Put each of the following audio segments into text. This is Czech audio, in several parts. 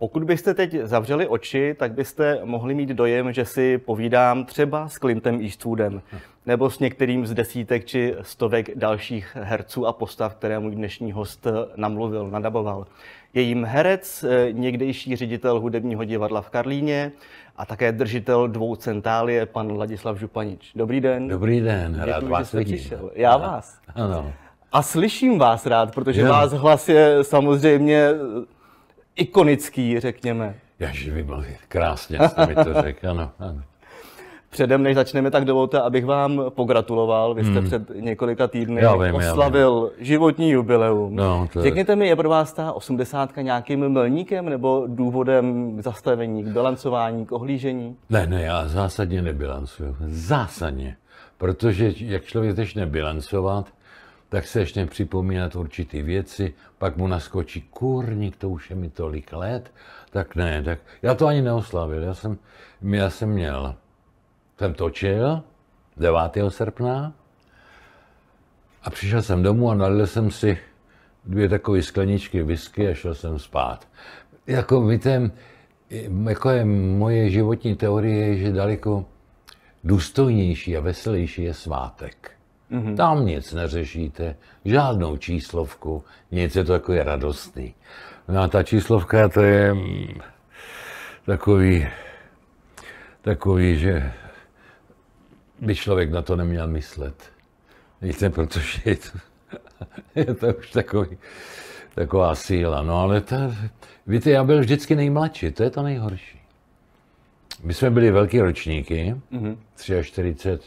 Pokud byste teď zavřeli oči, tak byste mohli mít dojem, že si povídám třeba s Clintem Eastwoodem nebo s některým z desítek či stovek dalších herců a postav, které můj dnešní host namluvil, nadaboval. Je jim herec, eh, někdejší ředitel hudebního divadla v Karlíně a také držitel dvou centálie, pan Ladislav Županič. Dobrý den. Dobrý den, rád Děkuji, vás vidím. Přišel. Já vás. Ano. A slyším vás rád, protože jo. vás hlas je samozřejmě eh, ikonický, řekněme. Jaž byl krásně jste mi to řekl, ano, ano. Předem, než začneme, tak dovolte, abych vám pogratuloval. Vy jste hmm. před několika týdny já vím, oslavil já vím. životní jubileum. No, to je... Řekněte mi, je pro vás ta osmdesátka nějakým milníkem nebo důvodem k zastavení, k bilancování, k ohlížení? Ne, ne, já zásadně nebilancuju. Zásadně. Protože jak člověk začne bilancovat, tak se ještě připomínat určitý věci, pak mu naskočí kurník, to už je mi tolik let, tak ne, tak já to ani neoslavil, já jsem, já jsem měl, jsem točil 9. srpna a přišel jsem domů a nalil jsem si dvě takové skleničky whisky a šel jsem spát. Jako víte, jako je moje životní teorie, je, že daleko důstojnější a veselější je svátek. Mm-hmm. Tam nic neřešíte, žádnou číslovku, nic je to takový radostný. No a ta číslovka to je mm, takový, takový, že by člověk na to neměl myslet. Víte, protože je to, je to už takový, taková síla. No ale ta, víte, já byl vždycky nejmladší, to je to nejhorší. My jsme byli velký ročníky, mm-hmm. 43,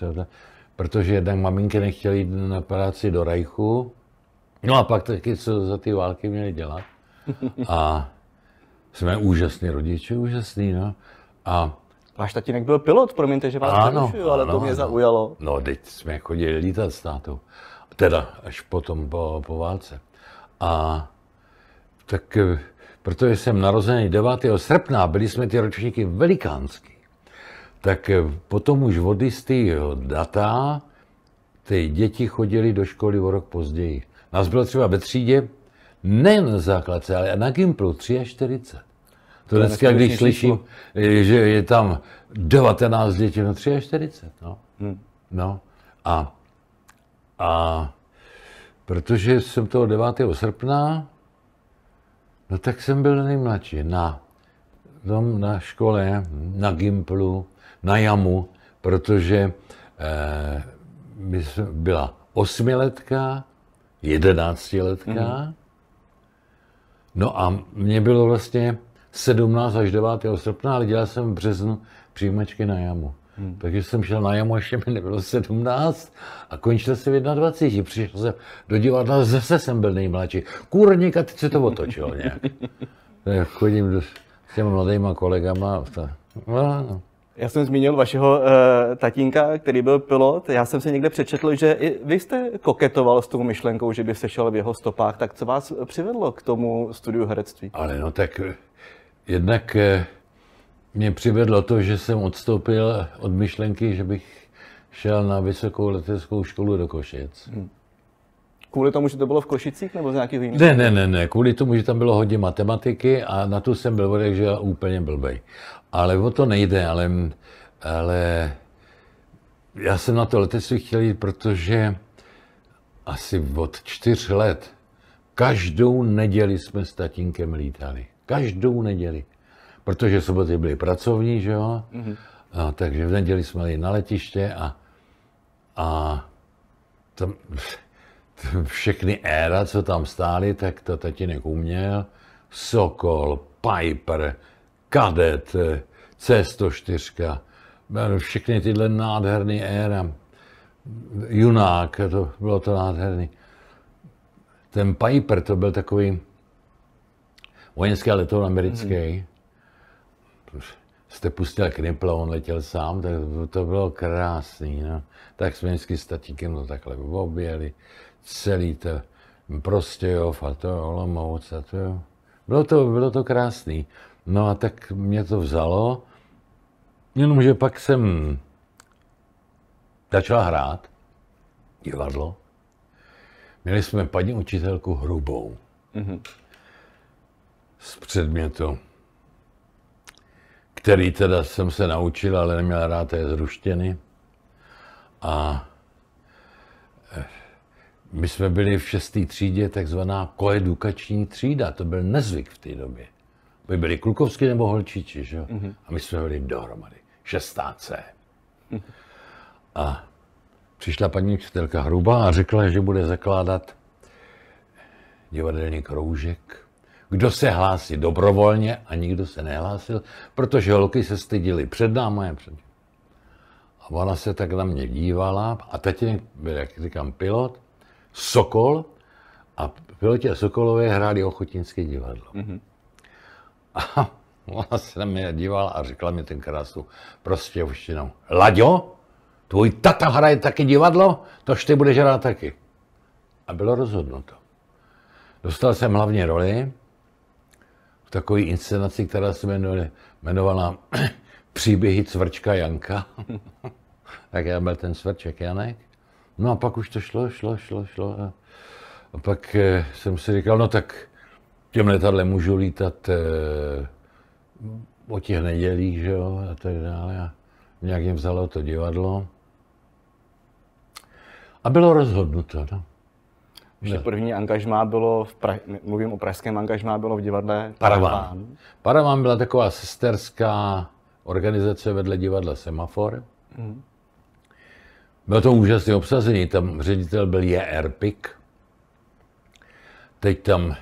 protože jednak maminky nechtěly jít na práci do Rajchu, no a pak taky co za ty války měli dělat. A jsme úžasní rodiče, úžasní, no. A Váš tatínek byl pilot, promiňte, že vás ano, nerušuju, ale ano, to mě ano. zaujalo. No, teď jsme chodili lítat s tátou. Teda až potom po, po válce. A tak, eh, protože jsem narozený 9. srpna, byli jsme ty ročníky velikánský tak eh, potom už od jistého eh, data ty děti chodili do školy o rok později. Nás bylo třeba ve třídě, nejen na základce, ale na Gimplu 3 43. To, to dneska, když slyším, eh, že je tam 19 dětí, no 3 až 40. no. Hmm. no. A, a protože jsem toho 9. srpna, no tak jsem byl nejmladší na, tom, na škole, hm, na Gimplu, na jamu, protože eh, my jsme, byla osmiletka, jedenáctiletka, mm-hmm. no a mě bylo vlastně 17 až 9. srpna, ale dělal jsem v březnu přijímačky na jamu. Hmm. Takže jsem šel na jamu, ještě mi nebylo 17 a končil jsem v 21. Přišel jsem do divadla, zase jsem byl nejmladší. Kůrník a teď se to otočilo nějak. chodím do, s těmi mladými kolegama. A to, no, no. Já jsem zmínil vašeho uh, tatínka, který byl pilot. Já jsem se někde přečetl, že i vy jste koketoval s tou myšlenkou, že by šel v jeho stopách. Tak co vás přivedlo k tomu studiu herectví? Ale no tak eh, jednak eh, mě přivedlo to, že jsem odstoupil od myšlenky, že bych šel na vysokou leteckou školu do Košic. Hmm. Kvůli tomu, že to bylo v Košicích nebo z nějakých jiných? Ne, ne, ne, ne, kvůli tomu, že tam bylo hodně matematiky a na tu jsem byl že úplně blbej ale o to nejde, ale, ale já jsem na to letectví chtěl jít, protože asi od čtyř let každou neděli jsme s tatínkem lítali. Každou neděli. Protože soboty byly pracovní, že jo? Mm-hmm. No, takže v neděli jsme jeli na letiště a, a tam, všechny éra, co tam stály, tak to tatínek uměl. Sokol, Piper, Kadet, eh, C104, eh, všechny tyhle nádherné éra. Junák, to bylo to nádherný. Ten Piper, to byl takový vojenský letoun americký. Hmm. Jste pustil Knipla, on letěl sám, tak to, bylo krásný. No. Tak jsme vždycky s tatíkem to takhle objeli, celý to Prostějov a to Olomouc a to. Bylo to, bylo to krásný. No a tak mě to vzalo, jenomže pak jsem začal hrát divadlo. Měli jsme paní učitelku hrubou mm-hmm. z předmětu, který teda jsem se naučil, ale neměl rád té zruštěny. A eh, my jsme byli v šesté třídě takzvaná koedukační třída, to byl nezvyk v té době by byli klukovsky nebo holčiči, že jo? Mm-hmm. A my jsme byli dohromady. Šestáce. Mm-hmm. A přišla paní učitelka Hruba a řekla, že bude zakládat divadelní kroužek. Kdo se hlásí dobrovolně a nikdo se nehlásil, protože holky se stydily před náma a před A ona se tak na mě dívala a teď byl, jak říkám, pilot, Sokol a piloti a Sokolové hráli ochotinské divadlo. Mm-hmm. A ona se na mě dívala a řekla mi tenkrát prostě už jenom, Laďo, tvůj tata hraje taky divadlo, tož ty budeš hrát taky. A bylo rozhodnuto. Dostal jsem hlavně roli v takové inscenaci, která se jmenovala Příběhy cvrčka Janka. tak já byl ten cvrček Janek. No a pak už to šlo, šlo, šlo, šlo. A pak eh, jsem si říkal, no tak těm letadlem můžu lítat e, o těch nedělích, že jo, a tak dále. A nějak jim vzalo to divadlo. A bylo rozhodnuto, no. Že no. první angažmá bylo, v pra... mluvím o pražském angažmá, bylo v divadle Paravan. Paravan byla taková sesterská organizace vedle divadla Semafor. Mm. Bylo to úžasné obsazení, tam ředitel byl J.R. Pik. Teď tam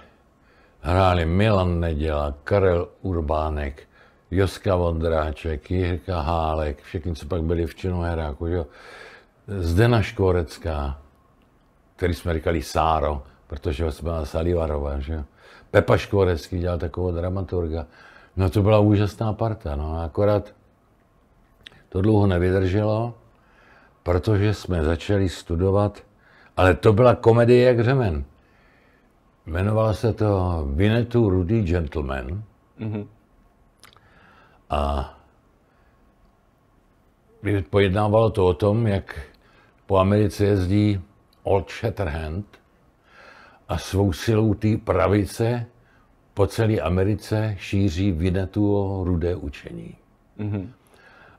hráli Milan Neděla, Karel Urbánek, Joska Vondráček, Jirka Hálek, všichni, co pak byli v heráku. že jo. Zdena Škvorecká, který jsme říkali Sáro, protože ho byla Salivarová, že jo. Pepa Škvorecký dělal takového dramaturga. No to byla úžasná parta, no akorát to dlouho nevydrželo, protože jsme začali studovat, ale to byla komedie jak řemen. Jmenovalo se to Vinetu Rudy Gentleman. Mm-hmm. A pojednávalo to o tom, jak po Americe jezdí Old Shatterhand a svou silou té pravice po celé Americe šíří o rudé učení. Mm-hmm.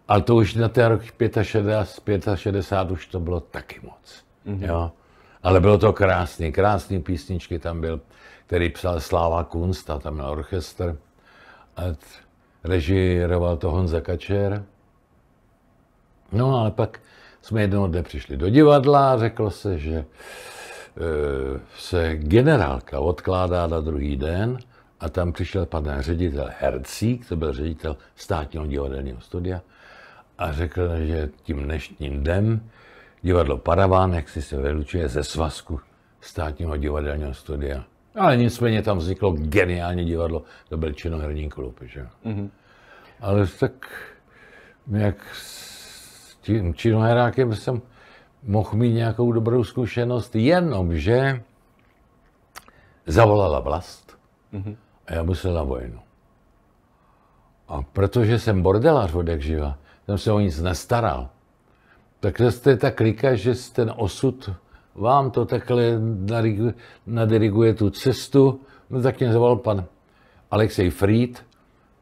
A to už na ten rok 65, 65 už to bylo taky moc. Mm-hmm. Jo? Ale bylo to krásný, krásný písničky tam byl, který psal Sláva Kunst a tam měl orchestr. A režíroval to Honza Kačer. No ale pak jsme jednoho dne přišli do divadla a řeklo se, že e, se generálka odkládá na druhý den a tam přišel pan ředitel Hercík, to byl ředitel státního divadelního studia, a řekl, že tím dnešním dnem Divadlo Paraván, jak si se vylučuje ze svazku státního divadelního studia. Ale nicméně tam vzniklo geniální divadlo, to byl činoherní klub, že mm-hmm. Ale tak jak s tím činoherákem jsem mohl mít nějakou dobrou zkušenost, jenomže zavolala vlast mm-hmm. a já musel na vojnu. A protože jsem bordelář od jak živa, jsem se o nic nestaral, takhle jste ta klika, že ten osud vám to takhle nadiriguje, tu cestu, no tak mě zavolal pan Alexej Fried,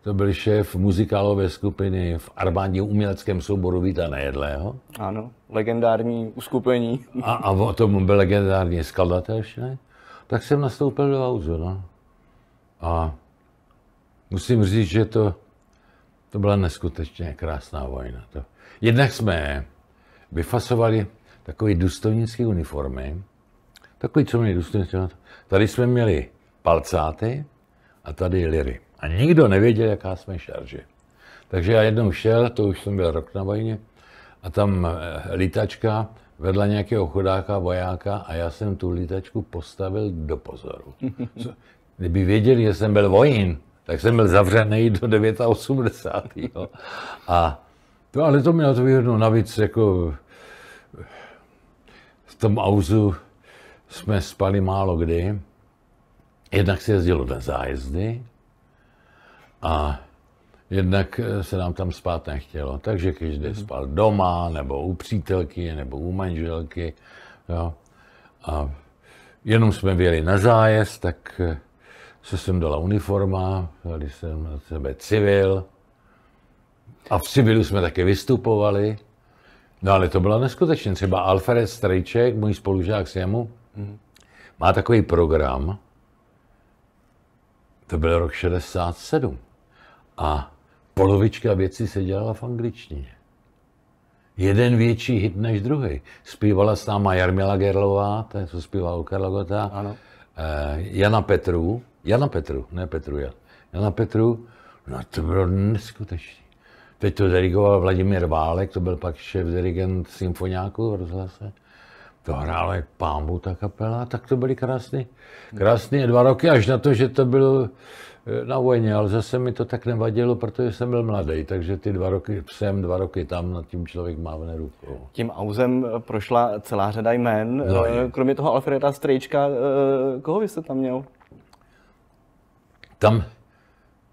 to byl šéf muzikálové skupiny v armádním uměleckém souboru Víta Nejedlého. Ano, legendární uskupení. A, a o tom byl legendární skladatel, ne? Tak jsem nastoupil do auzu, no. A musím říct, že to, to byla neskutečně krásná vojna. To. Jednak jsme vyfasovali takové důstojnické uniformy, takový, co měli důstojnické no, Tady jsme měli palcáty a tady liry. A nikdo nevěděl, jaká jsme šarže. Takže já jednou šel, to už jsem byl rok na vojně, a tam eh, lítačka vedla nějakého chodáka, vojáka a já jsem tu lítačku postavil do pozoru. Kdyby věděli, že jsem byl vojín, tak jsem byl zavřený do 89. A to, ale to mi na to vyhrnu. Navíc jako v tom auzu jsme spali málo kdy. Jednak se jezdilo na zájezdy a jednak eh, se nám tam spát nechtělo. Takže každý mhm. spal doma, nebo u přítelky, nebo u manželky. Jo. A jenom jsme vyjeli na zájezd, tak eh, se jsem dala uniforma, dali jsem na sebe civil. A v civilu jsme také vystupovali. No ale to bylo neskutečné. Třeba Alfred Strejček, můj spolužák s jemu, mm. má takový program, to byl rok 67, a polovička věcí se dělala v angličtině. Jeden větší hit než druhý. Zpívala s náma Jarmila Gerlová, to je, co zpívá u Karla Gota, ano. Eh, Jana Petru, Jana Petru, ne Petru, Jana Petru, no to bylo neskutečné. Teď to dirigoval Vladimír Válek, to byl pak šéf dirigent symfoniáku v rozhlase. To hrála jak pámbu ta kapela, tak to byly krásné krásný dva roky, až na to, že to bylo eh, na vojně, ale zase mi to tak nevadilo, protože jsem byl mladý, takže ty dva roky sem, dva roky tam, nad tím člověk mávne rukou. Tím auzem eh, prošla celá řada jmén, no, eh, kromě toho Alfreda Strejčka, koho byste jste tam měl? Tam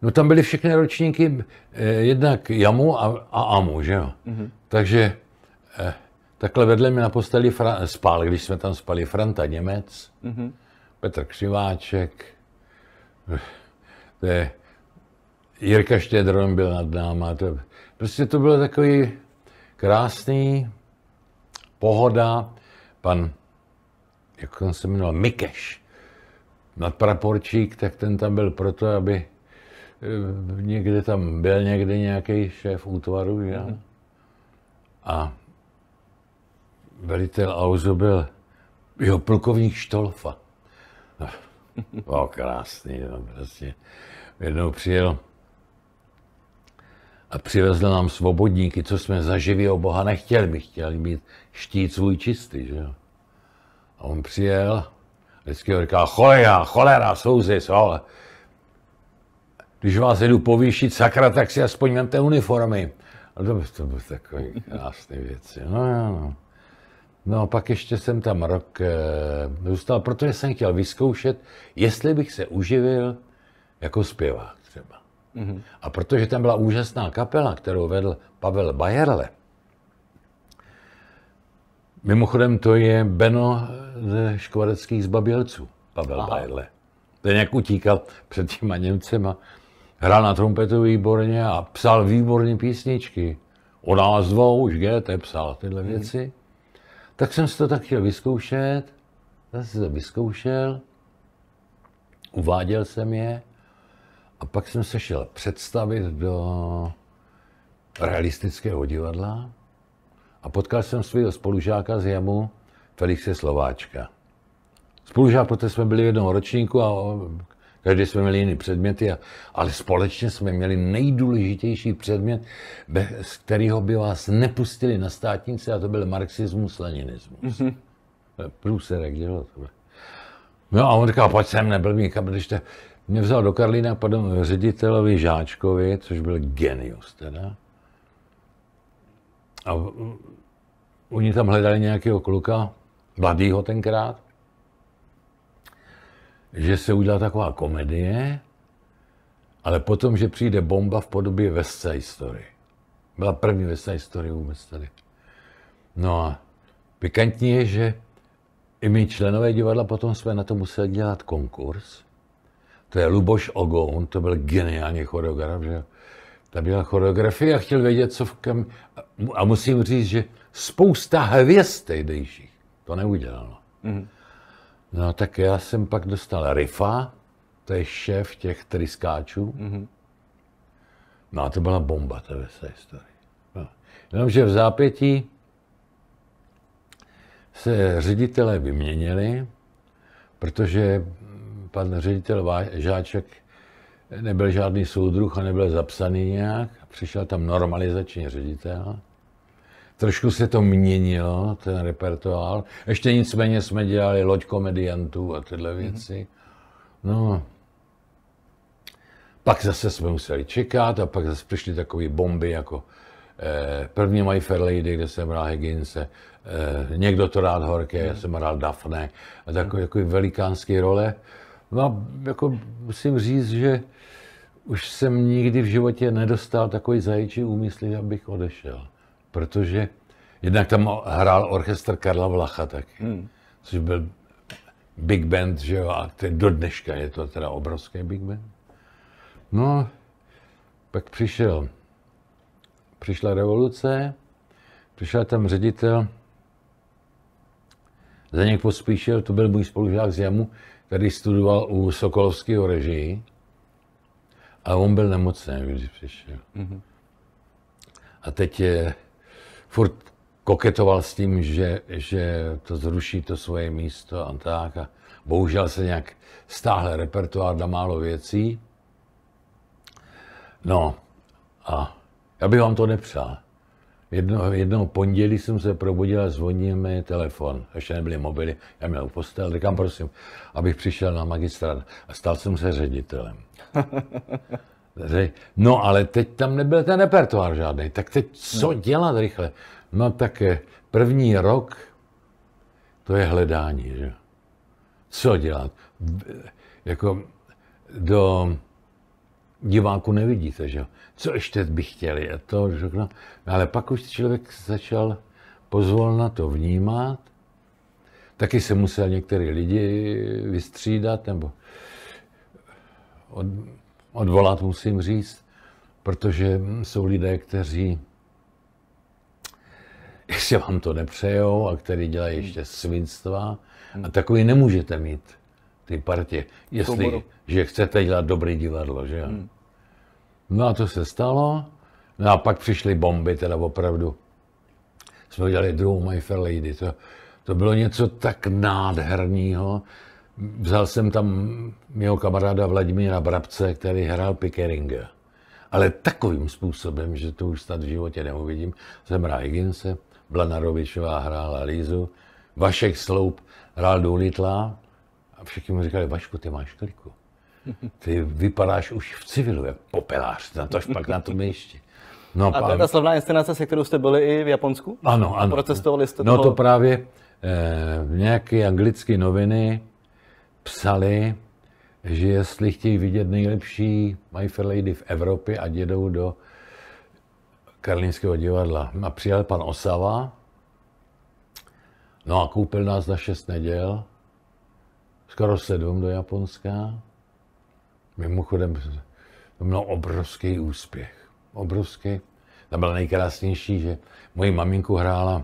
No tam byly všechny ročníky eh, jednak JAMu a, a AMu, že jo. Mm-hmm. Takže eh, takhle vedle mě na posteli Fra- spal, když jsme tam spali, Franta Němec, mm-hmm. Petr Křiváček, eh, to je, Jirka Štědron byl nad náma. To, prostě to bylo takový krásný, pohoda, pan, jak on se jmenoval, Mikeš, nadpraporčík, tak ten tam byl proto, aby Eh, někde tam byl někde nějaký šéf útvaru, že? Mm. A velitel Auzo byl jeho plukovník Štolfa. No, no, krásný, no, prostě. Jednou přijel a přivezl nám svobodníky, co jsme za živého boha nechtěli, by chtěli mít štít svůj čistý, že jo. A on přijel, vždycky ho říkal, cholera, cholera, souzis, ale když vás jdu povýšit, sakra, tak si aspoň vemte uniformy. A to, to byly takové krásné věci. No, no. No a pak ještě jsem tam rok e, zůstal, protože jsem chtěl vyzkoušet, jestli bych se uživil jako zpěvák třeba. Mm-hmm. A protože tam byla úžasná kapela, kterou vedl Pavel Bajerle, mimochodem to je Beno ze Škvadeckých zbabělců, Pavel Aha. Bajerle. Ten jak utíkal před těma Němcema, Hrál na trumpetu výborně a psal výborné písničky. O nás dvou už GT psal tyhle hmm. věci. Tak jsem si to tak chtěl vyzkoušet. Tak jsem to vyzkoušel. Uváděl jsem je. A pak jsem se šel představit do realistického divadla a potkal jsem svého spolužáka z Jamu, Felixe Slováčka. Spolužák, protože jsme byli v jednom ročníku a Každý jsme měli jiný předměty, ale společně jsme měli nejdůležitější předmět, z kterého by vás nepustili na státnici, a to byl marxismus, leninismus. Mm-hmm. Průserek dělal to. No a on říkal, pojď sem, nebyl mě, když te, mě vzal do Karlína, potom ředitelovi Žáčkovi, což byl genius teda. A oni tam hledali nějakého kluka, mladýho tenkrát, že se udělá taková komedie, ale potom, že přijde bomba v podobě West Side Story. Byla první West Side Story vůbec tady. No a pikantní je, že i my členové divadla potom jsme na to museli dělat konkurs. To je Luboš Ogoun, to byl geniální choreograf, že tam dělal choreografii a chtěl vědět, co v kam... A musím říct, že spousta hvězd tehdejších to neudělalo. Mm-hmm. No tak já jsem pak dostal Rifa, to je šéf těch tryskáčů. Mm-hmm. No a to byla bomba, to je historie. No. Jenomže v zápětí se ředitelé vyměnili, protože pan ředitel Žáček nebyl žádný soudruh a nebyl zapsaný nějak. Přišel tam normalizační ředitel Trošku se to měnilo, ten repertoár. Ještě nicméně jsme dělali loď komediantů a tyhle mhm. věci. No, pak zase jsme museli čekat a pak zase přišly takové bomby jako eh, první My Fair Lady, kde jsem hrál Higginse, eh, někdo to rád horké, já mhm. jsem hrál Daphne a takové, mhm. takové velikánské role. No a jako musím říct, že už jsem nikdy v životě nedostal takový zajíčí úmysl, abych odešel protože jednak tam hrál orchestr Karla Vlacha taky, hmm. což byl big band, že jo, a ten do dneška je to teda obrovský big band. No, pak přišel, přišla revoluce, přišel tam ředitel, za něk pospíšil, to byl můj spolužák z Jamu, který studoval u Sokolovského režii. A on byl nemocný, když přišel. Mm-hmm. A teď je, furt koketoval s tím, že, že to zruší to svoje místo a tak. A bohužel se nějak stáhl repertoár na málo věcí. No a já bych vám to nepřál. Jedno, jednoho pondělí jsem se probudil a zvonil mi telefon. Ještě nebyly mobily, já měl u postel, říkám prosím, abych přišel na magistrát. A stal jsem se ředitelem. No ale teď tam nebyl ten repertoár žádný, tak teď co no. dělat rychle? No tak eh, první rok, to je hledání, že? Co dělat? Eh, jako do diváku nevidíte, že? Co ještě by chtěli? A to No, Ale pak už člověk začal pozvolna to vnímat. Taky se musel některý lidi vystřídat nebo od, odvolat, musím říct, protože jsou lidé, kteří jestli vám to nepřejou a který dělají ještě svinstva. A takový nemůžete mít, ty partě, jestli, že chcete dělat dobrý divadlo, že jo. Hmm. No a to se stalo. No a pak přišly bomby, teda opravdu. Jsme udělali druhou My Fair Lady. To, to bylo něco tak nádherného. Vzal jsem tam mého kamaráda Vladimíra Brabce, který hrál Pickeringa. Ale takovým způsobem, že to už snad v životě neuvidím. Jsem hrál Higginse, Blanarovičová hrála Lízu, Vašek Sloup hrál Doolitla a všichni mu říkali, Vašku, ty máš kliku. Ty vypadáš už v civilu, jak popelář, na to pak na tom ještě. No, a to je ta slavná inscenace, se kterou jste byli i v Japonsku? Ano, ano. Procestovali jste No toho... to právě eh, nějaké anglické noviny, psali, že jestli chtějí vidět nejlepší My Fair Lady v Evropě, a jedou do Karlínského divadla. A přijel pan Osava, no a koupil nás na šest neděl, skoro sedm do Japonska. Mimochodem, to měl obrovský úspěch. Obrovský. to byla nejkrásnější, že moji maminku hrála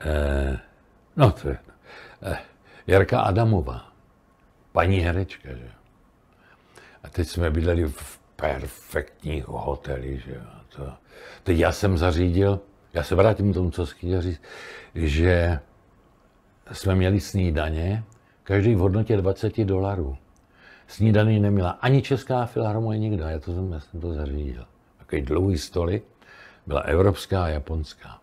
eh, no to je, eh, Jarka Adamová, paní herečka, že A teď jsme bydleli v perfektních hoteli, že To, teď já jsem zařídil, já se vrátím k tomu, co chtěl říct, že jsme měli snídaně, každý v hodnotě 20 dolarů. Snídaný neměla ani Česká filharmonie, nikdo, já to jsem, já jsem to zařídil. Takový dlouhý stoly, byla evropská a japonská.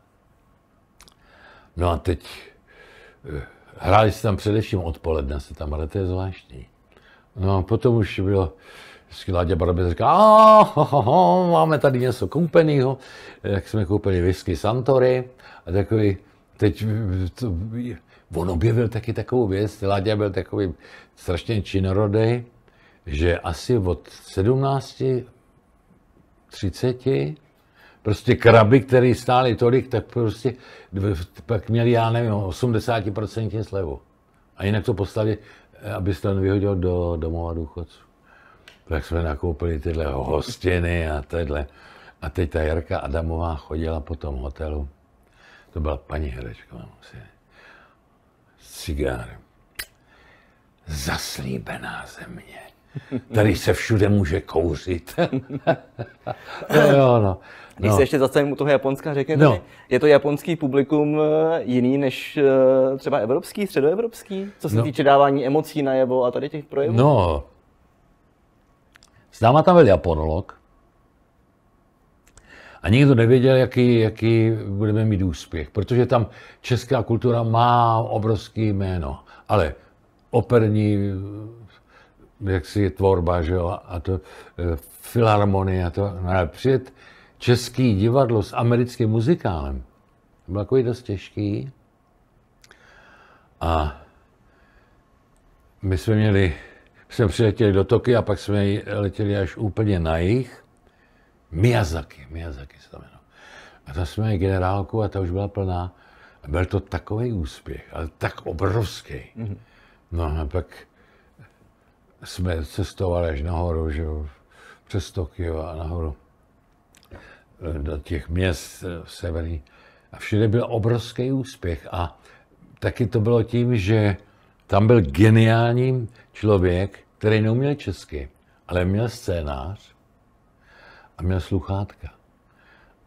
No a teď eh, Hráli se tam především odpoledne, se tam, ale to je zvláštní. No a potom už bylo, vždycky Láďa Barbec říká, máme tady něco koupeného, jak jsme koupili whisky Santory a takový, teď to, on objevil taky takovou věc, Láďa byl takový strašně činorodej, že asi od 17, 30 prostě kraby, které stály tolik, tak prostě pak měli, já nevím, 80% slevu. A jinak to postali, eh, aby se to vyhodil do domova důchodců. Tak jsme nakoupili tyhle hostiny a tyhle. A teď ta Jarka Adamová chodila po tom hotelu. To byla paní herečka, mám si. Cigár. Zaslíbená země. Tady se všude může kouřit. no, jo, no. no. Když no. se ještě zastavím u toho Japonska, řekněte no. je to japonský publikum eh, jiný než eh, třeba evropský, středoevropský, co se no. týče dávání emocí na jevo a tady těch projevů? No, s náma tam byl japonolog a nikdo nevěděl, jaký, jaký budeme mít úspěch, protože tam česká kultura má obrovský jméno, ale operní jak si je tvorba, že jo, a to eh, filharmonie a to, no ale přijet český divadlo s americkým muzikálem, to bylo takový dost těžký. A my jsme měli, jsme přiletěli do Toky a pak jsme letěli až úplně na jich. Miyazaki, Miyazaki se to jmenuje. A tam jsme měli generálku a ta už byla plná. A byl to takový úspěch, ale tak obrovský. Mhm. No a pak jsme cestovali až nahoru, že jo, přes Tokio a nahoru eh, do těch měst eh, severní. A všude byl obrovský úspěch. A taky to bylo tím, že tam byl geniální člověk, který neuměl česky, ale měl scénář a měl sluchátka.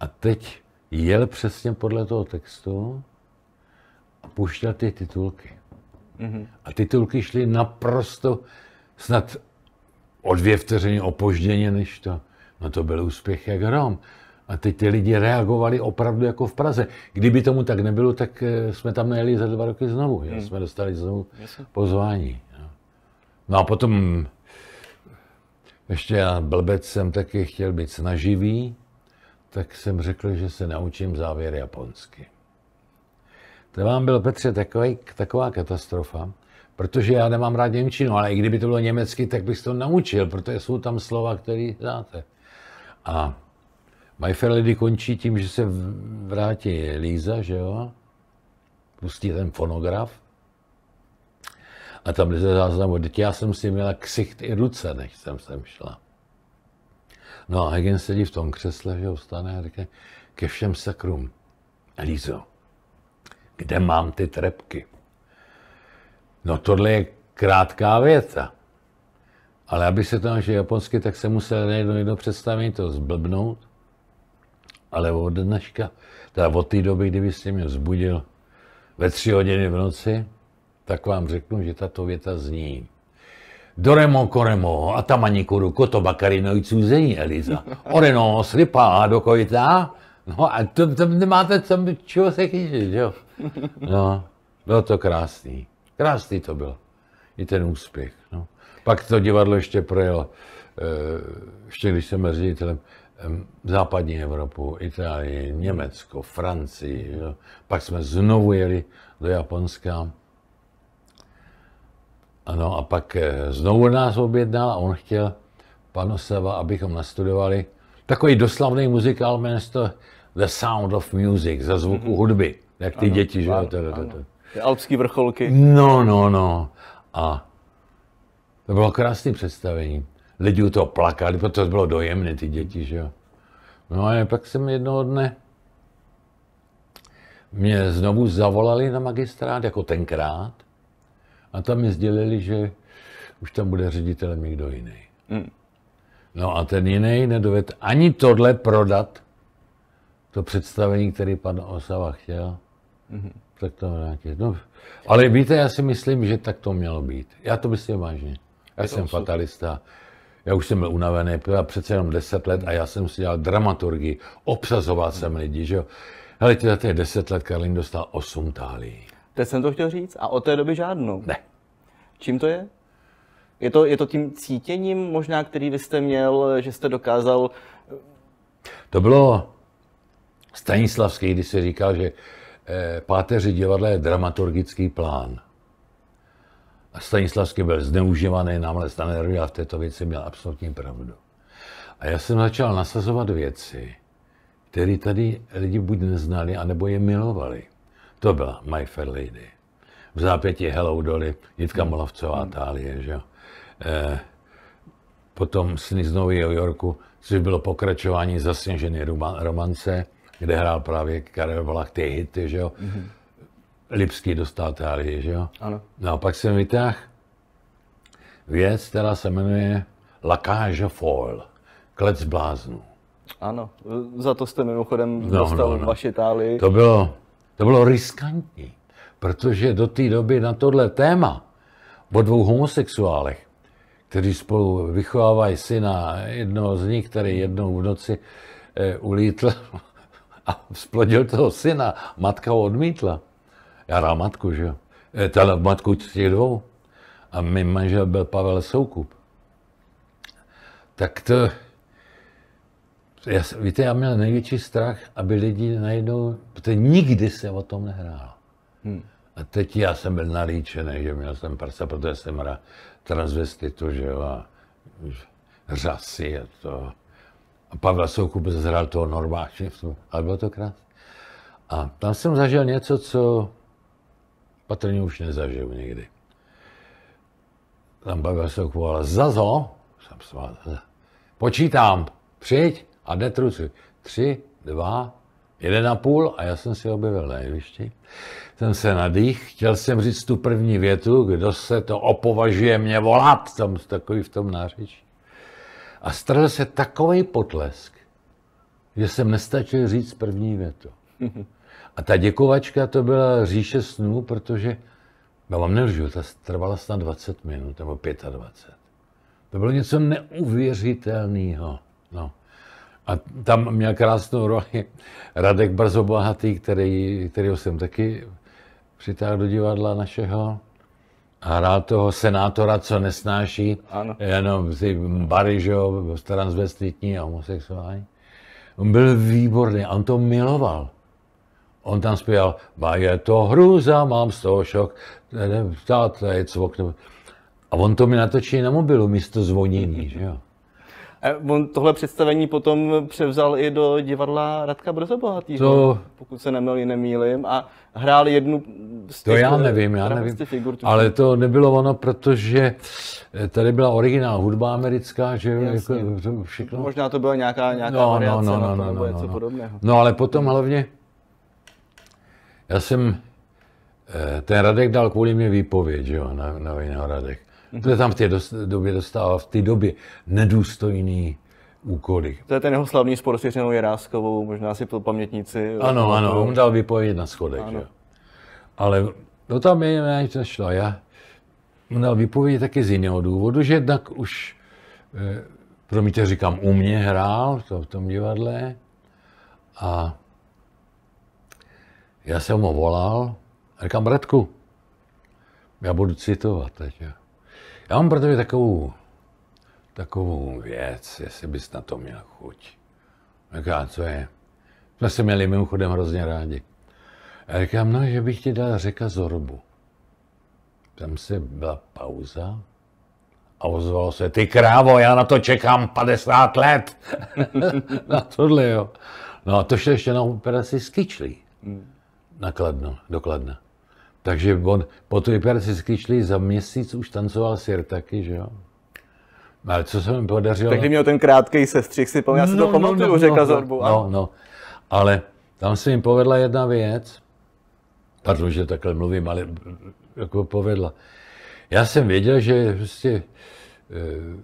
A teď jel přesně podle toho textu a puštěl ty titulky. Mm-hmm. A titulky šly naprosto snad o dvě vteřiny opožděně než to. No to byl úspěch jak hrom. A teď ty lidi reagovali opravdu jako v Praze. Kdyby tomu tak nebylo, tak eh, jsme tam nejeli za dva roky znovu. Hmm. Jsme dostali znovu pozvání. No a potom ještě já blbec jsem taky chtěl být snaživý, tak jsem řekl, že se naučím závěr japonsky. To vám byl, Petře, takový, taková katastrofa, protože já nemám rád Němčinu, ale i kdyby to bylo německy, tak bych to naučil, protože jsou tam slova, které znáte. A My Fair Lady končí tím, že se vrátí Líza, že jo? Pustí ten fonograf. A tam jde záznam teď Já jsem si měla ksicht i ruce, než jsem sem šla. No a Hagen sedí v tom křesle, že ho stane a říká, ke všem sakrům, Lízo, kde mám ty trepky? No tohle je krátká věta. Ale aby se to našel japonsky, tak se musel najednou jedno představení to zblbnout. Ale od dneška, teda od té doby, kdyby jste mě vzbudil ve tři hodiny v noci, tak vám řeknu, že tato věta zní. Doremo koremo, atamani kuru, koto bakari no Eliza. Oreno, slipa, dokojitá. No a to, to nemáte tam čeho se chytit, jo? No, bylo to krásný. Krásný to byl, I ten úspěch. No. Pak to divadlo ještě projelo, eh, ještě když jsem mezi ředitelem, západní Evropu, Itálii, Německo, Francii. Jo. Pak jsme znovu jeli do Japonska. Ano, a pak eh, znovu nás objednal a on chtěl Panosava, abychom nastudovali takový doslavný muzikál jmenuje The Sound of Music, za zvuku mhm. hudby, jak ty ano, děti, že jo? Ty alpský vrcholky. No, no, no. A to bylo krásné představení. Lidi toho plakali, protože to bylo dojemné, ty děti, že jo. No a pak jsem jednoho dne mě znovu zavolali na magistrát, jako tenkrát, a tam mi sdělili, že už tam bude ředitelem někdo jiný. Mm. No a ten jiný nedoved ani tohle prodat, to představení, který pan Osava chtěl, Mm-hmm. Tak to vrátit. No, ale víte, já si myslím, že tak to mělo být. Já to myslím vážně. Já jsem osud. fatalista. Já už jsem byl unavený, byla přece jenom 10 let a já jsem si dělal dramaturgii, obsazoval jsem lidi, že jo. Hele, za těch 10 let Karlin dostal 8 tálí. Teď jsem to chtěl říct a od té doby žádnou. Ne. Čím to je? Je to, je to tím cítěním možná, který vy jste měl, že jste dokázal... To bylo Stanislavský, když se říkal, že Eh, páteři divadla je dramaturgický plán. A Stanislavský byl zneužívaný, námhle Stanerovi a v této věci měl absolutní pravdu. A já jsem začal nasazovat věci, které tady lidi buď neznali, anebo je milovali. To byla My Fair Lady. V zápěti Hello Dolly, Jitka hmm. Molavcová, hmm. Tálie, že jo. Eh, potom Sny z Nového Yorku, což bylo pokračování zasněžené romance kde hrál právě Karel Vlach, ty hity, že jo. Mm-hmm. Lipský dostal Tálii, že jo. Ano. No a pak jsem vytáhl věc, která se jmenuje Lakáže Foil, klec bláznu. Ano, za to jste mimochodem no, dostal no, no. vaši Itálii. To bylo, to bylo riskantní, protože do té doby na tohle téma o dvou homosexuálech, kteří spolu vychovávají syna, jednoho z nich, který jednou v noci e, ulítl a splodil toho syna. Matka ho odmítla. Já dal matku, že jo. Eh, teda matku těch dvou. A mý manžel byl Pavel Soukup. Tak to... Já, víte, já měl největší strach, aby lidi najednou... Protože nikdy se o tom nehrál. Hmm. A teď já jsem byl nalíčený, že měl jsem prsa, protože jsem rád transvestitu, že jo, a řasy a to. A Pavel Soukup zhrál toho normálně, ale bylo to krásné. A tam jsem zažil něco, co patrně už nezažil nikdy. Tam Pavel Soukup volal, Zazo, jsem počítám, přijď a jde truci. Tři, dva, jeden a půl a já jsem si objevil na jevišti. Jsem se nadých, chtěl jsem říct tu první větu, kdo se to opovažuje mě volat, tam takový v tom nářečí. A strhl se takový potlesk, že jsem nestačil říct první větu. A ta děkovačka to byla říše snů, protože, já no, vám nelžu, ta trvala snad 20 minut, nebo 25. To bylo něco neuvěřitelného. No. A tam měl krásnou roli Radek Brzo Bohatý, který, kterého jsem taky přitáhl do divadla našeho hrál toho senátora, co nesnáší, ano. jenom ty bary, že jo, transvestitní a homosexuální. On byl výborný, on to miloval. On tam zpíval, ba je to hrůza, mám z toho šok, táta je cvok. A on to mi natočí na mobilu místo zvonění, že jo. On tohle představení potom převzal i do divadla Radka Brzo Bohatý, to... pokud se nemýlím, nemýlím, a hrál jednu z těch, To já nevím, já nevím, prostě figur, ale to nebylo ono, protože eh, tady byla originál hudba americká, že jako všechno... Možná to byla nějaká, nějaká no, no variace no, no, no, na to, no, no, něco no. podobného. No ale potom hlavně, eh, já jsem, eh, ten Radek dal kvůli mě výpověď, že jo, na, na Radek. To je tam v té době dostává v té době nedůstojný úkoly. To je ten jeho slavný spor s Jiřinou Jeráskovou, možná si pamětníci. Ano, ano, on dal vypovědět na schodech. Ano. Ale to no, tam je šlo, Já on dal vypovědět taky z jiného důvodu, že jednak už, e, promiňte, říkám, u mě hrál to v tom divadle a já jsem ho volal a říkám, Radku, já budu citovat teď. Jo. Já mám pro tebe takovou, takovou věc, jestli bys na to měl chuť. Říká, co je? Jsme se měli mimochodem hrozně rádi. A říkám, no, že bych ti dal řeka Zorbu. Tam se byla pauza a ozvalo se, ty krávo, já na to čekám 50 let. na tohle, jo. No a to šlo ještě na operaci skyčlí. Kyčlí. Hmm. Nakladno, takže on, po tu hypercický šli za měsíc už tancoval sir taky, že jo? No, ale co se mi podařilo... Tak měl ten krátký sestřih, si no, já si no, no, pamatuju, no, no, řekla no, Zorbu. No, no, ale tam se jim povedla jedna věc, pardon, že takhle mluvím, ale eh, jako povedla. Já jsem věděl, že prostě eh,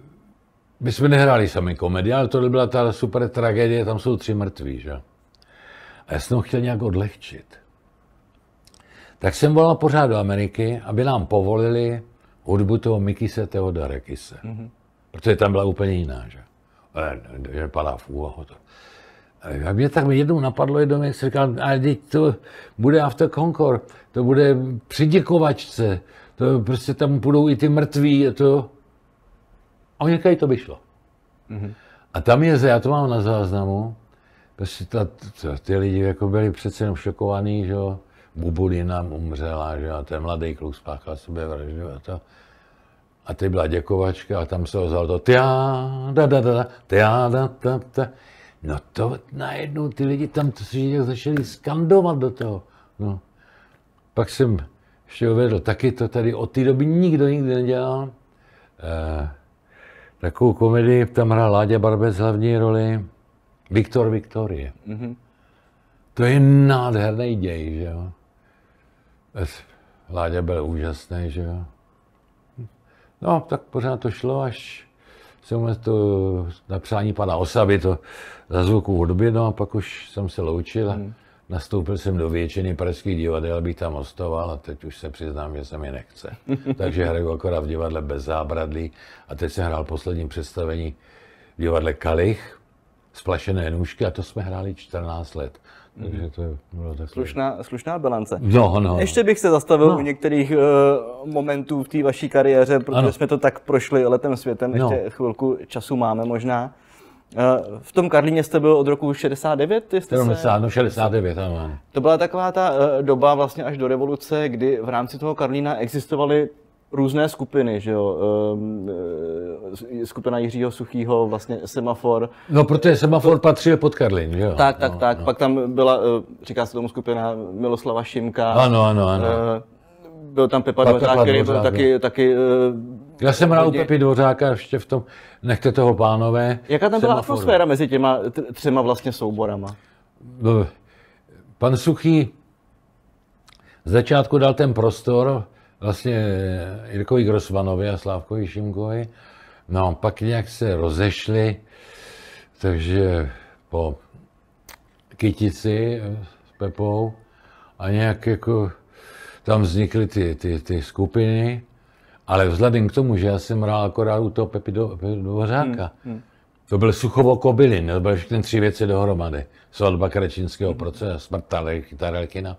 my jsme nehráli sami komedii, ale to byla ta super tragédie, tam jsou tři mrtví, že? A já jsem ho chtěl nějak odlehčit. Tak jsem volal pořád do Ameriky, aby nám povolili hudbu toho Mikise Teodarekise. Mm-hmm. Protože tam byla úplně jiná, že? Že padá v úvahu to. A mě tak jednou napadlo, jednou jak jsem říkal, a teď to bude After Concord, to bude přiděkovačce, to prostě tam budou i ty mrtví a to. A o říkají, to by šlo. Mm-hmm. A tam je, já to mám na záznamu, prostě ta, ta, ty lidi jako byli přece jenom šokovaní, že jo Bubulina umřela, že a ten mladý kluk spáchal sebe vraždu a to. A ty byla děkovačka a tam se ozval to tja, da, da, da, tja, da, da, da. No to najednou ty lidi tam to si začali skandovat do toho. No. Pak jsem ještě uvedl, taky to tady od té doby nikdo nikdy nedělal. Eh, takovou komedii, tam hrál Láďa Barbec hlavní roli, Viktor Viktorie. Mm-hmm. To je nádherný děj, že jo. Láďa byl úžasný, že jo. No, tak pořád to šlo, až jsem to přání pana Osavy, to za zvuku hudby, no a pak už jsem se loučil a hmm. nastoupil jsem do většiny pražských divadel, abych tam ostoval a teď už se přiznám, že se mi nechce. Takže hraju akorát v divadle bez zábradlí a teď jsem hrál poslední představení v divadle Kalich, splašené nůžky a to jsme hráli 14 let. Mhm. Takže to je bylo no, slušná, slušná balance. No, no, no. Ještě bych se zastavil no. u některých uh, momentů v té vaší kariéře, protože ano. jsme to tak prošli letem světem, no. ještě chvilku času máme možná. Eh, v tom Karlíně jste byl od roku 69? jestli 70, se... no 69, ano. To byla taková ta eh, doba vlastně až do revoluce, kdy v rámci toho Karlína existovaly různé skupiny, že jo? Ehm, eh, skupina Jiřího Suchýho, vlastně Semafor. No, protože Semafor to... patřil pod Karlin, že jo? Tak, tak, no, tak. No. Pak tam byla, eh, říká se tomu skupina Miloslava Šimka. Ano, ano, ano. Eh, byl tam Pepa Dvořák, který byl taky, taky já jsem rád u Pepi Dvořáka ještě v tom, nechte toho pánové. Jaká tam byla semaforu. atmosféra mezi těma třema vlastně souborama? Pan Suchý z začátku dal ten prostor vlastně Jirkovi Grosmanovi a Slávkovi Šimkovi. No, pak nějak se rozešli, takže po kytici s Pepou a nějak jako tam vznikly ty, ty, ty skupiny, ale vzhledem k tomu, že já jsem hrál akorát u toho Pepi do, Dvořáka, hmm, hmm. to byl Suchovo Kobily, to byly všechny tři věci dohromady. Svatba Karečínského hmm. procesu, smrt Tarelkina.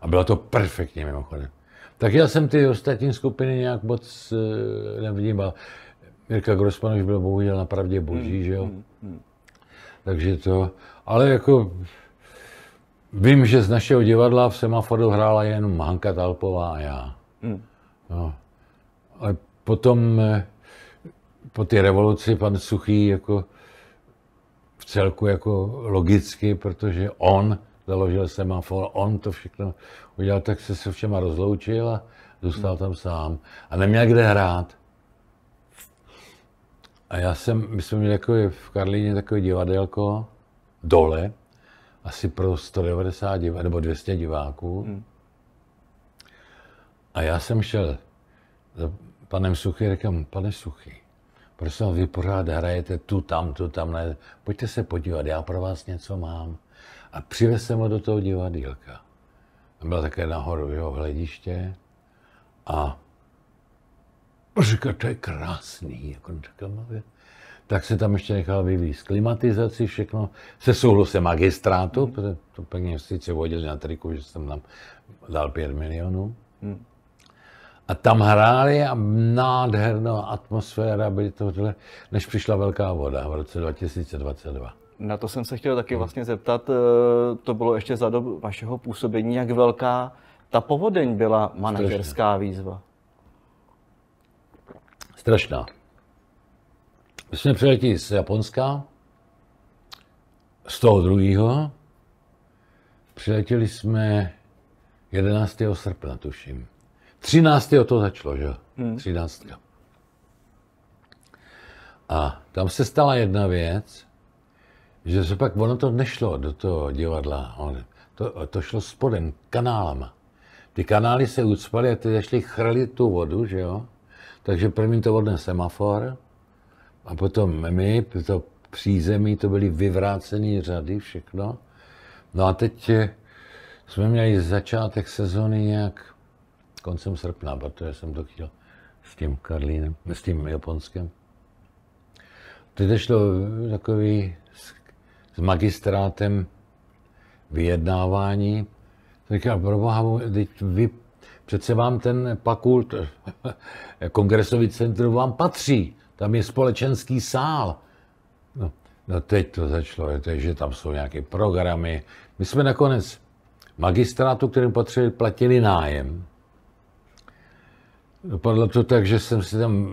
A bylo to perfektně mimochodem. Tak já jsem ty ostatní skupiny nějak moc eh, nevnímal. Mirka Grossman už byl bohužel na pravdě boží, hmm, že jo? Hmm, hmm. Takže to, ale jako vím, že z našeho divadla v semaforu hrála jen Hanka Talpová a já. Hmm. No. Ale potom eh, po té revoluci pan Suchý jako v celku jako logicky, protože on založil semafor, on to všechno udělal, tak se se všema rozloučil a zůstal tam sám. A neměl kde hrát. A já jsem, my jsme měli jako v Karlíně takové divadelko dole, asi pro 190 divá, nebo 200 diváků. Hmm. A já jsem šel za panem Suchy, říkám, pane Suchy, prosím, vy pořád hrajete tu, tam, tu, tam, ne, pojďte se podívat, já pro vás něco mám. A přivez jsem ho do toho divadílka byla také nahoru jeho hlediště a říkal, to je krásný, jak on říkal, tak se tam ještě nechal vyvíjet klimatizaci, všechno, se souhlasem magistrátu, mm. protože to peněz sice vodili na triku, že jsem tam dal pět milionů. Mm. A tam hráli a nádherná atmosféra, byly tohle, než přišla velká voda v roce 2022. Na to jsem se chtěl taky hmm. vlastně zeptat, eh, to bylo ještě za dobu vašeho působení, jak velká ta povodeň byla manažerská výzva? Strašná. My jsme přiletěli z Japonska, z toho druhého. Přiletěli jsme 11. srpna, tuším. 13. to začalo, že? Hmm. 13. A tam se stala jedna věc, že se pak ono to nešlo do toho divadla. On, to, to šlo spodem, kanálama. Ty kanály se ucpaly a ty začaly chrlit tu vodu, že jo? Takže první to odnes semafor a potom my, to přízemí, to byly vyvrácené řady, všechno. No a teď eh, jsme měli začátek sezóny nějak koncem srpna, protože jsem to chtěl s tím Karlínem, s tím Japonskem. Teď šlo takový s magistrátem vyjednávání. Říká, pro boha, vy, přece vám ten pakult, kongresový centrum vám patří, tam je společenský sál. No, no teď to začalo, že tam jsou nějaké programy. My jsme nakonec magistrátu, kterým patřili, platili nájem. Dopadlo to tak, že jsem si tam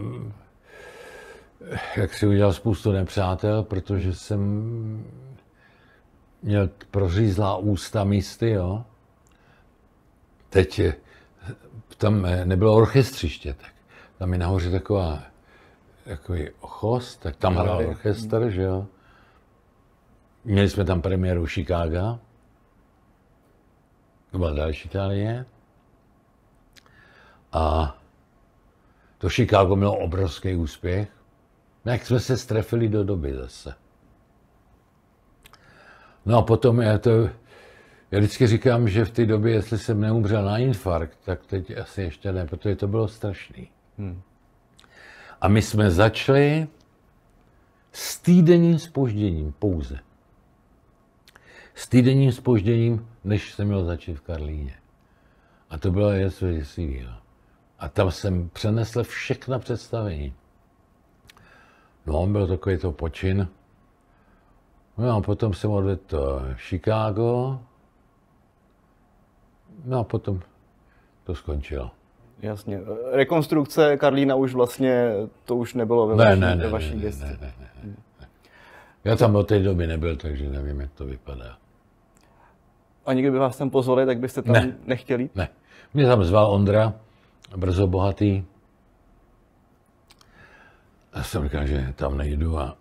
eh, jak si udělal spoustu nepřátel, protože jsem měl prořízlá ústa místy, jo. Teď tam eh, nebylo orchestřiště, tak tam je nahoře taková, takový ochoz, tak tam hrál orchestr, že jo. Měli jsme tam premiéru Chicago, to byla další Itálie. A to Chicago mělo obrovský úspěch. No, jak jsme se strefili do doby zase. No a potom já to, já vždycky říkám, že v té době, jestli jsem neumřel na infarkt, tak teď asi ještě ne, protože to bylo strašný. Hmm. A my jsme začali s týdenním spožděním pouze. S týdenním spožděním, než jsem měl začít v Karlíně. A to bylo něco děsivého. A tam jsem přenesl všechna představení. No, on byl takový to počin, No a potom jsem odvedl do Chicago. No a potom to skončilo. Jasně. Rekonstrukce Karlína už vlastně, to už nebylo ve ne, vaší, ne, ne, vaší ne, Ne, ne, ne, ne. Já tam od té doby nebyl, takže nevím, jak to vypadá. A nikdy by vás tam pozvali, tak byste tam ne, nechtěli? Ne. Mě tam zval Ondra, brzo bohatý. Já jsem říkal, že tam nejdu a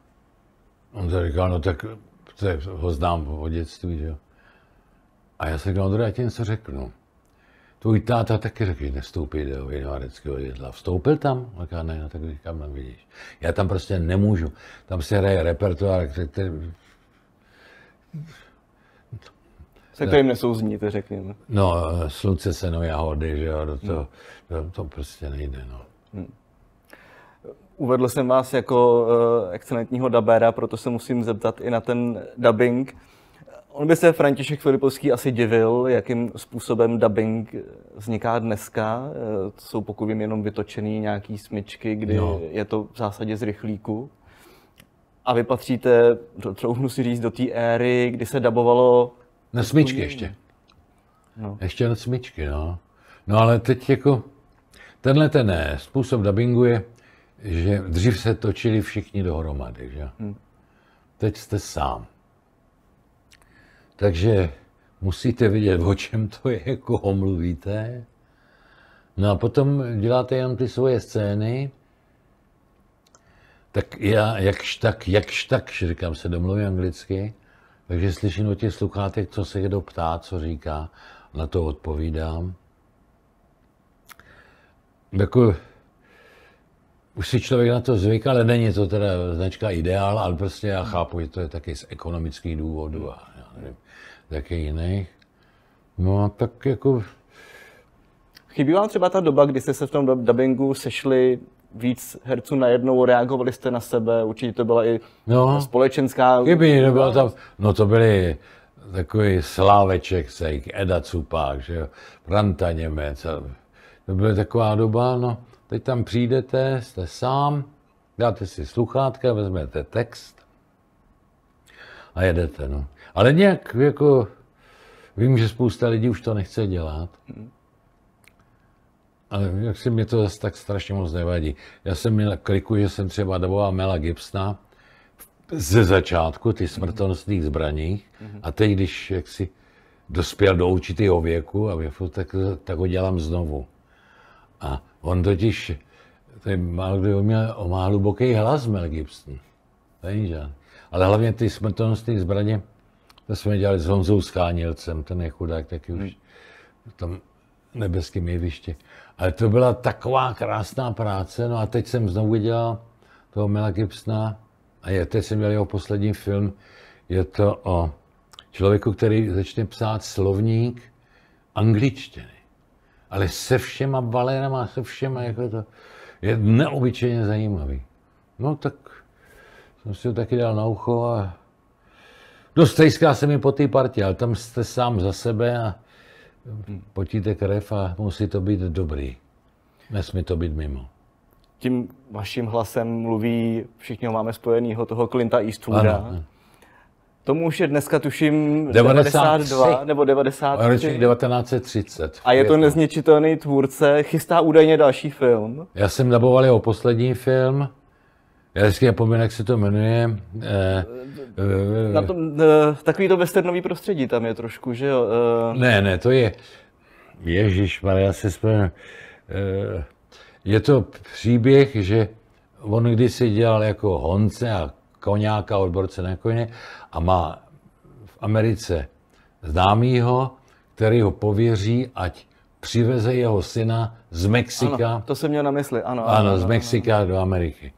on říkal, no tak protože ho znám od dětství, že jo. A já jsem říkal, Ondro, já ti něco řeknu. Tvůj táta taky řekl, že nestoupí do vinohradeckého jedla. Vstoupil tam? Říká, ne, no tak říkám, tam vidíš. Já tam prostě nemůžu. Tam se hraje repertoár, který... Se kterým nesouzníte, řekněme. No, slunce se no jahody, že jo, do hmm. to, hmm. to prostě nejde, no. Hmm. Uvedl jsem vás jako uh, excelentního dabéra, proto se musím zeptat i na ten dubbing. On by se František Filipovský asi divil, jakým způsobem dubbing vzniká dneska. Uh, jsou pokud vím jenom vytočený nějaký smyčky, kdy no. je to v zásadě z rychlíku. A vy patříte, troufnu si říct, do té éry, kdy se dabovalo... Na smyčky ještě. No. Ještě na smyčky, no. No ale teď jako tenhle ten eh, způsob dubbingu je, že dřív se točili všichni dohromady, že? Hmm. Teď jste sám. Takže musíte vidět, o čem to je, koho jako mluvíte. No a potom děláte jenom ty svoje scény. Tak já, jakž tak, jakž tak, říkám, se domluvím anglicky, takže slyším o těch sluchátek, co se kdo ptá, co říká, na to odpovídám. Jako, už si člověk na to zvyk, ale není to teda značka ideál, ale prostě já chápu, že to je taky z ekonomických důvodů a já nevím, taky jiných. No a tak jako... Chybí vám třeba ta doba, kdy jste se v tom dubbingu sešli víc herců najednou, reagovali jste na sebe, určitě to byla i no, společenská... Chybí, nebyla tam, no to byly takový Sláveček se, Eda Cupák, že jo, Ranta Němec, to byla taková doba, no. Teď tam přijdete, jste sám, dáte si sluchátka, vezmete text a jedete. No. Ale nějak jako Vím, že spousta lidí už to nechce dělat, ale jak si mě to zase tak strašně moc nevadí. Já jsem kliku, že jsem třeba dovolal Mela Gibsona ze začátku, ty smrtonostných zbraní, a teď, když jak si dospěl do určitého věku a věku, tak, tak ho dělám znovu. A On totiž, to je málo kdo uměl, o má hluboký hlas Mel Gibson. není žádný. Ale hlavně ty smrtelnosti zbraně, to jsme dělali s Honzou Skánilcem, ten je chudák taky už hmm. v tom nebeském jevišti. Ale to byla taková krásná práce, no a teď jsem znovu dělal toho Mela Gibsona a je, teď jsem dělal jeho poslední film, je to o člověku, který začne psát slovník angličtiny ale se všema balénama, se všema, jako to je neobyčejně zajímavý. No tak jsem si ho taky dal na ucho a dost se mi po té partii, ale tam jste sám za sebe a potíte krev a musí to být dobrý. Nesmí to být mimo. Tím vaším hlasem mluví, všichni ho máme spojenýho, toho Clinta Eastwooda. Ano, ano. Tomu už je dneska, tuším, 93. 92 nebo 93. 1930. A je to nezničitelný tvůrce, chystá údajně další film. Já jsem daboval jeho poslední film, já vždycky nepomínám, jak se to jmenuje. Eh, eh, Na tom, eh, takový to westernový prostředí tam je trošku, že jo? Ne, ne, to je... Ježíš, ale já si vzpomínám. Je to příběh, že on kdysi dělal jako Honce a koněka, odborce na koně a má v Americe známýho, který ho pověří, ať přiveze jeho syna z Mexika. Ano, to jsem měl na mysli, ano. Ano, ano z Mexika ano, ano. do Ameriky.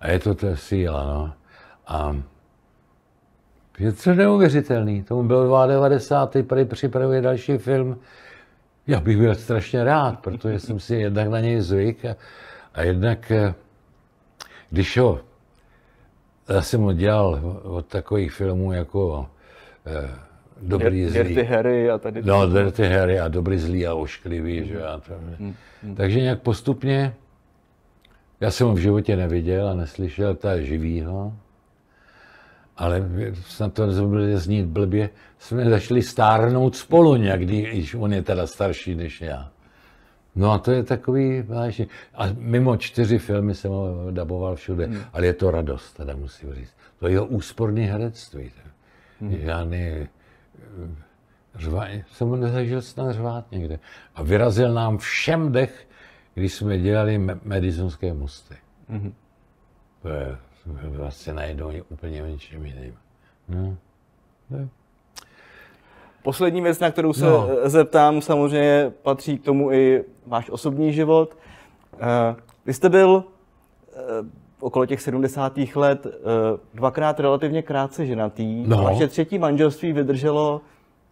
A je to ta síla, no. A je to neuvěřitelný. Tomu bylo 92. Tady připravuje další film. Já bych byl strašně rád, protože jsem si jednak na něj zvyk a, a jednak, eh, když ho já jsem ho dělal od takových filmů jako eh, Dobrý Dirty zlý. Dirty Harry a tady... No, Dirty Harry a Dobrý zlý a ošklivý, mm. že já to... Mm. Takže nějak postupně, já jsem ho v životě neviděl a neslyšel, ta je živýho, ale snad to nebude znít blbě, jsme začali stárnout spolu někdy, když on je teda starší než já. No a to je takový vážně. A mimo čtyři filmy jsem ho daboval všude, hmm. ale je to radost, teda musím říct. To je jeho úsporný herectví. Hmm. Žádný eh, řvát, jsem nezažil snad řvát někde. A vyrazil nám všem dech, když jsme dělali medicínské mosty. Hmm. To je vlastně najednou úplně o ničem jiným. No. No. Poslední věc, na kterou se no. zeptám, samozřejmě patří k tomu i váš osobní život. Eh, vy jste byl eh, okolo těch 70. let eh, dvakrát relativně krátce ženatý. No. Vaše třetí manželství vydrželo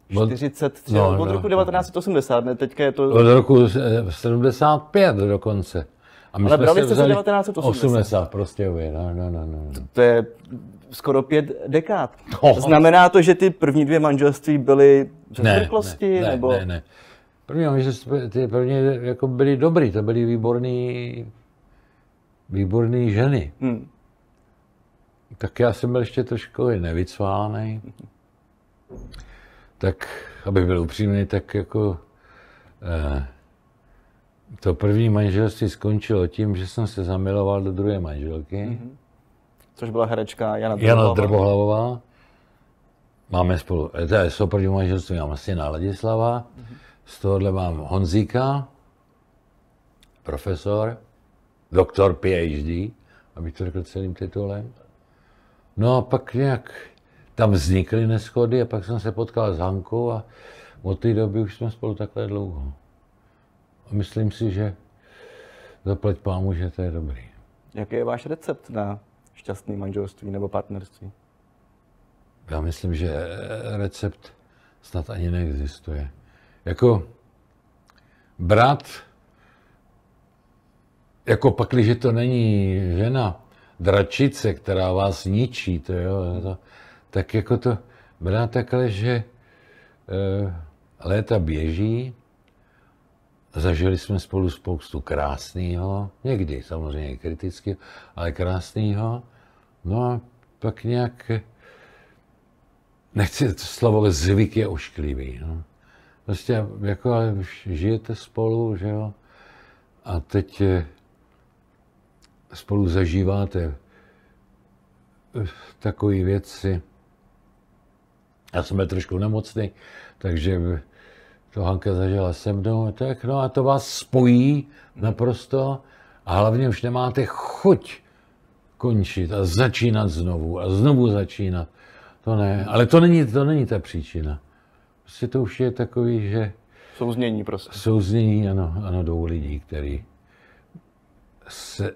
43 no, no, no. od roku 1980, no. ne? Teďka je to... Od roku 75 dokonce. A my Ale jsme brali jste se 1980. 80 prostě, no, no, no, no. To je skoro pět dekád. No. Znamená to, že ty první dvě manželství byly ze zvrklosti? Ne, ne, nebo... ne, ne. První manželství, ty první jako byly dobrý, to byly výborný, výborný ženy. Hmm. Tak já jsem byl ještě trošku nevycvánej. Tak, abych byl upřímný, tak jako eh, to první manželství skončilo tím, že jsem se zamiloval do druhé manželky. Mm-hmm. Což byla herečka Jana Drbohlavová. Jana Drbohlavová. Máme spolu, eh, to je so první manželství, mám syna Ladislava. Mm-hmm. Z tohohle mám Honzíka, profesor, doktor PhD, abych to řekl celým titulem. No a pak nějak tam vznikly neschody a pak jsem se potkal s Hankou a od té doby už jsme spolu takhle dlouho. A myslím si, že zaplať pámu, že to je dobrý. Jaký je váš recept na šťastné manželství nebo partnerství? Já myslím, že recept snad ani neexistuje. Jako brat, jako pak, když to není žena, dračice, která vás ničí, to jo, to, tak jako to brát takhle, že e, léta běží, Zažili jsme spolu spoustu krásného, někdy samozřejmě kriticky, ale krásného. No a pak nějak, nechci to slovo, ale zvyk je ošklivý. No. Prostě jako žijete spolu, že jo, a teď eh, spolu zažíváte eh, takové věci. Já jsem byl trošku nemocný, takže eh, to Hanka zažila se mnou, tak no a to vás spojí naprosto a hlavně už nemáte chuť končit a začínat znovu a znovu začínat. To ne, ale to není, to není ta příčina. Prostě to už je takový, že... Souznění prostě. Souznění, ano, ano dvou lidí, který se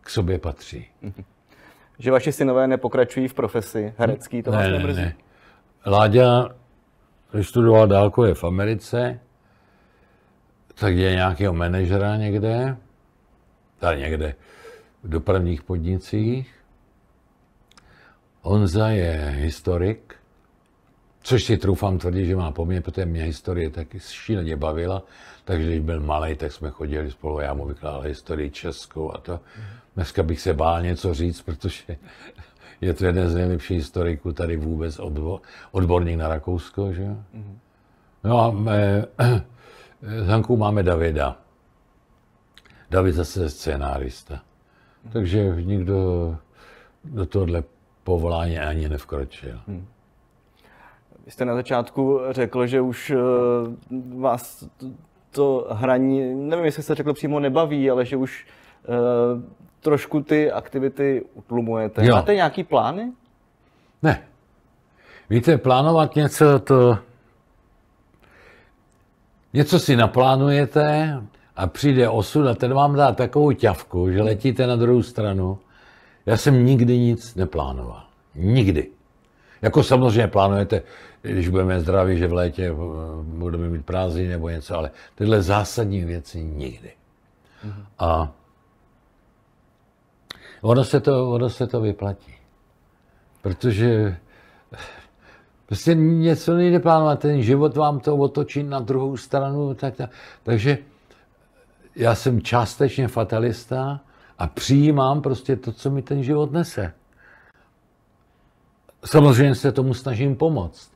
k sobě patří. Že vaši synové nepokračují v profesi herecký, to ne, vás ne, nebrzí? Ne. Láďa když studoval dálkově v Americe, tak je nějakého manažera někde, tady někde v dopravních podnicích. Honza je historik, což si troufám tvrdit, že má poměr, protože mě historie taky šíleně bavila, takže když byl malý, tak jsme chodili spolu, já mu vykládal historii českou a to. Dneska bych se bál něco říct, protože je to jeden z nejlepších historiků tady vůbec, odbo, odborník na Rakousko, že mm-hmm. No a eh, z eh, Hankou máme Davida. David zase je scénárista. Mm-hmm. Takže nikdo do tohohle povolání ani nevkročil. Mm-hmm. Vy jste na začátku řekl, že už eh, vás to hraní, nevím, jestli jste řekl přímo nebaví, ale že už eh, trošku ty aktivity utlumujete. Jo. Máte nějaký plány? Ne. Víte, plánovat něco, to... Něco si naplánujete a přijde osud a ten vám dá takovou ťavku, že letíte na druhou stranu. Já jsem nikdy nic neplánoval. Nikdy. Jako samozřejmě plánujete, když budeme zdraví, že v létě eh, budeme mít prázdniny nebo něco, ale tyhle zásadní věci nikdy. Uh-huh. A Ono se to, ono se to vyplatí. Protože prostě něco nejde plánovat, ten život vám to otočí na druhou stranu. Tak, tak. Takže já jsem částečně fatalista a přijímám prostě to, co mi ten život nese. Samozřejmě se tomu snažím pomoct.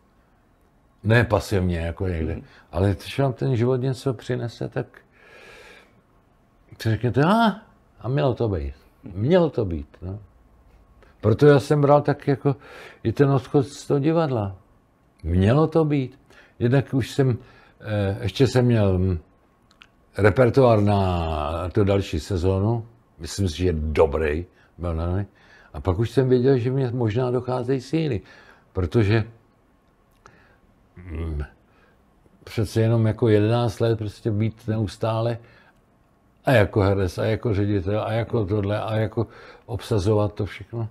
Ne pasivně, jako někde. Hmm. Ale když vám ten život něco přinese, tak si řekněte, a, ah, a mělo to být. Měl to být. No. Proto já jsem bral tak jako i ten odchod z toho divadla. Mělo to být. Jednak už jsem, eh, ještě jsem měl hm, repertoár na tu další sezónu. Myslím si, že je dobrý byl na ne. A pak už jsem věděl, že mě možná docházejí síly, protože mm, přece jenom jako 11 let prostě být neustále a jako herec, a jako ředitel, a jako tohle, a jako obsazovat to všechno.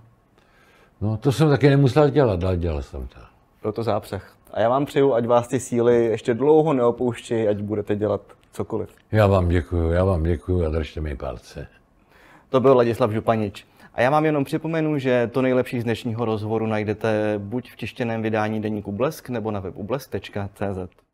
No, to jsem taky nemusel dělat, ale dělal jsem to. Byl to zápřeh. A já vám přeju, ať vás ty síly ještě dlouho neopouští, ať budete dělat cokoliv. Já vám děkuju, já vám děkuju a držte mi palce. To byl Ladislav Županič. A já vám jenom připomenu, že to nejlepší z dnešního rozhovoru najdete buď v tištěném vydání deníku Blesk nebo na webu blesk.cz.